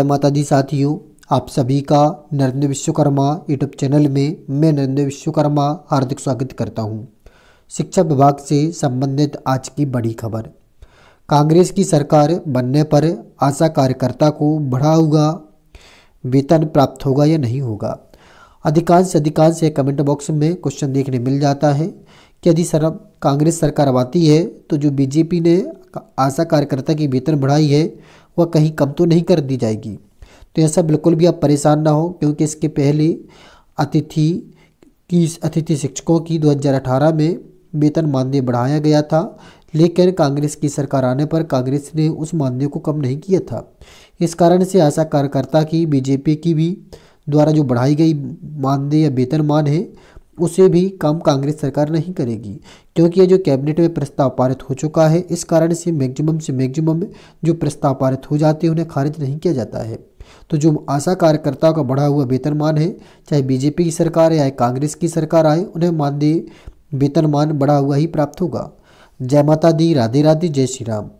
जय माता दी साथियों आप सभी का नरेंद्र विश्वकर्मा यूट्यूब चैनल में मैं नरेंद्र विश्वकर्मा हार्दिक स्वागत करता हूं। शिक्षा विभाग से संबंधित आज की बड़ी खबर कांग्रेस की सरकार बनने पर आशा कार्यकर्ता को बढ़ा होगा वेतन प्राप्त होगा या नहीं होगा अधिकांश अधिकांश है कमेंट बॉक्स में क्वेश्चन देखने मिल जाता है कि यदि सर कांग्रेस सरकार आती है तो जो बीजेपी ने आशा कार्यकर्ता की वेतन बढ़ाई है वह कहीं कम तो नहीं कर दी जाएगी तो ऐसा बिल्कुल भी आप परेशान ना हो क्योंकि इसके पहले अतिथि की अतिथि शिक्षकों की 2018 में वेतन मानदेय बढ़ाया गया था लेकिन कांग्रेस की सरकार आने पर कांग्रेस ने उस मानदेय को कम नहीं किया था इस कारण से आशा कार्यकर्ता की बीजेपी की भी द्वारा जो बढ़ाई गई मानदेय या वेतनमान है उसे भी कम कांग्रेस सरकार नहीं करेगी क्योंकि ये जो कैबिनेट में प्रस्ताव पारित हो चुका है इस कारण से मैक्सिमम से मैक्सिमम जो प्रस्ताव पारित हो जाते हैं उन्हें खारिज नहीं किया जाता है तो जो आशा कार्यकर्ताओं का बढ़ा हुआ वेतनमान है चाहे बीजेपी की सरकार या कांग्रेस की सरकार आए उन्हें मानदेय वेतनमान बढ़ा हुआ ही प्राप्त होगा जय माता दी राधे राधे जय श्री राम